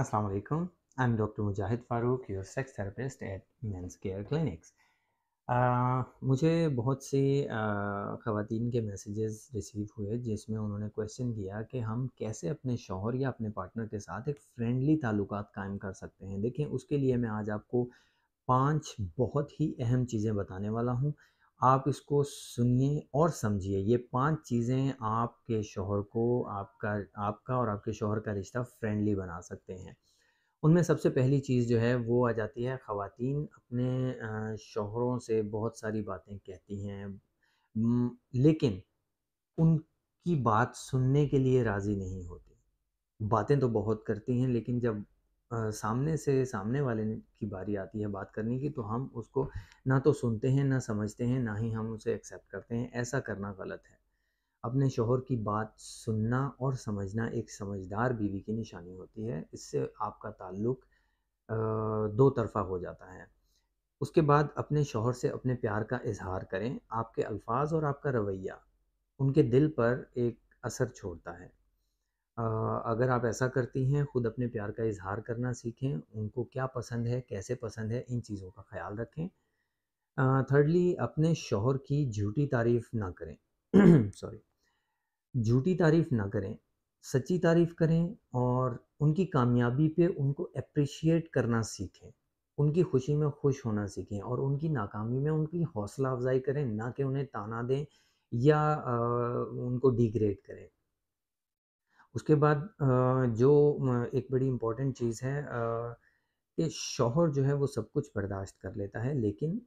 Assalamu alaikum. I'm Dr. Mujahid Farooq, your sex therapist at Men's Care Clinics. Uh, मुझे बहुत सी uh, ख़वातीन के messages receive हुए जिसमें उन्होंने क्वेश्चन किया कि हम कैसे अपने शोहर या अपने पार्टनर के साथ एक फ्रेंडली ताल्लुक कायम कर सकते हैं देखिए उसके लिए मैं आज आपको पांच बहुत ही अहम चीज़ें बताने वाला हूँ आप इसको सुनिए और समझिए ये पांच चीज़ें आपके शोहर को आपका आपका और आपके शोहर का रिश्ता फ्रेंडली बना सकते हैं उनमें सबसे पहली चीज़ जो है वो आ जाती है ख़वातीन अपने शोहरों से बहुत सारी बातें कहती हैं लेकिन उनकी बात सुनने के लिए राज़ी नहीं होती बातें तो बहुत करती हैं लेकिन जब सामने से सामने वाले की बारी आती है बात करने की तो हम उसको ना तो सुनते हैं ना समझते हैं ना ही हम उसे एक्सेप्ट करते हैं ऐसा करना गलत है अपने शोहर की बात सुनना और समझना एक समझदार बीवी की निशानी होती है इससे आपका ताल्लुक दो तरफा हो जाता है उसके बाद अपने शोहर से अपने प्यार का इजहार करें आपके अल्फाज और आपका रवैया उनके दिल पर एक असर छोड़ता है अगर आप ऐसा करती हैं ख़ुद अपने प्यार का इजहार करना सीखें उनको क्या पसंद है कैसे पसंद है इन चीज़ों का ख्याल रखें थर्डली अपने शोहर की झूठी तारीफ ना करें सॉरी झूठी तारीफ ना करें सच्ची तारीफ करें और उनकी कामयाबी पे उनको अप्रिशिएट करना सीखें उनकी खुशी में खुश होना सीखें और उनकी नाकामी में उनकी हौसला अफजाई करें ना कि उन्हें ताना दें या आ, उनको डिग्रेड करें उसके बाद जो एक बड़ी इम्पॉर्टेंट चीज़ है कि शोहर जो है वो सब कुछ बर्दाश्त कर लेता है लेकिन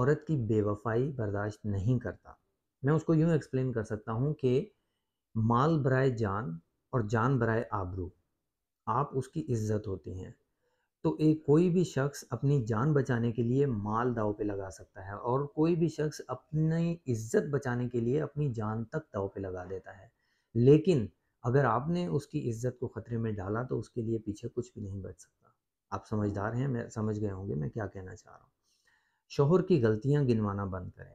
औरत की बेवफाई बर्दाश्त नहीं करता मैं उसको यूँ एक्सप्लेन कर सकता हूँ कि माल बरए जान और जान बरए आबरू आप उसकी इज्जत होती हैं तो एक कोई भी शख्स अपनी जान बचाने के लिए माल दाव पे लगा सकता है और कोई भी शख्स अपनी इज्जत बचाने के लिए अपनी जान तक दाव पे लगा देता है लेकिन अगर आपने उसकी इज्जत को ख़तरे में डाला तो उसके लिए पीछे कुछ भी नहीं बच सकता आप समझदार हैं मैं समझ गए होंगे मैं क्या कहना चाह रहा हूँ शोहर की गलतियाँ गिनवाना बंद करें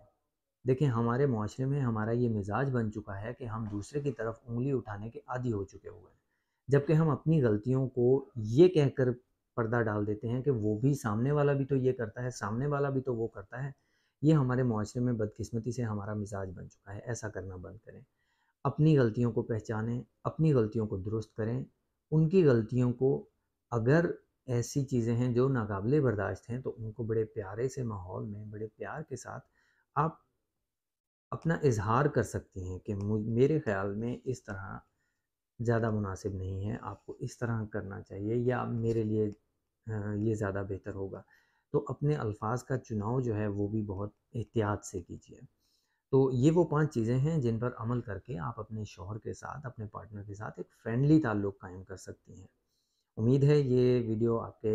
देखें हमारे माशरे में हमारा ये मिजाज बन चुका है कि हम दूसरे की तरफ उंगली उठाने के आदि हो चुके हुए हैं जबकि हम अपनी गलतियों को ये कहकर पर्दा डाल देते हैं कि वो भी सामने वाला भी तो ये करता है सामने वाला भी तो वो करता है ये हमारे माशरे में बदकिस्मती से हमारा मिजाज बन चुका है ऐसा करना बंद करें अपनी गलतियों को पहचानें अपनी गलतियों को दुरुस्त करें उनकी गलतियों को अगर ऐसी चीज़ें हैं जो नाकबले बर्दाश्त हैं तो उनको बड़े प्यारे से माहौल में बड़े प्यार के साथ आप अपना इजहार कर सकती हैं कि मेरे ख्याल में इस तरह ज़्यादा मुनासिब नहीं है आपको इस तरह करना चाहिए या मेरे लिए ये ज़्यादा बेहतर होगा तो अपने अल्फाज का चुनाव जो है वो भी बहुत एहतियात से कीजिए तो ये वो पांच चीज़ें हैं जिन पर अमल करके आप अपने शोहर के साथ अपने पार्टनर के साथ एक फ्रेंडली ताल्लुक कायम कर सकती हैं उम्मीद है ये वीडियो आपके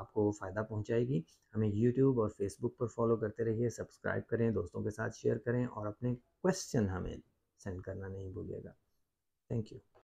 आपको फ़ायदा पहुंचाएगी हमें यूट्यूब और फेसबुक पर फॉलो करते रहिए सब्सक्राइब करें दोस्तों के साथ शेयर करें और अपने क्वेश्चन हमें सेंड करना नहीं भूलिएगा थैंक यू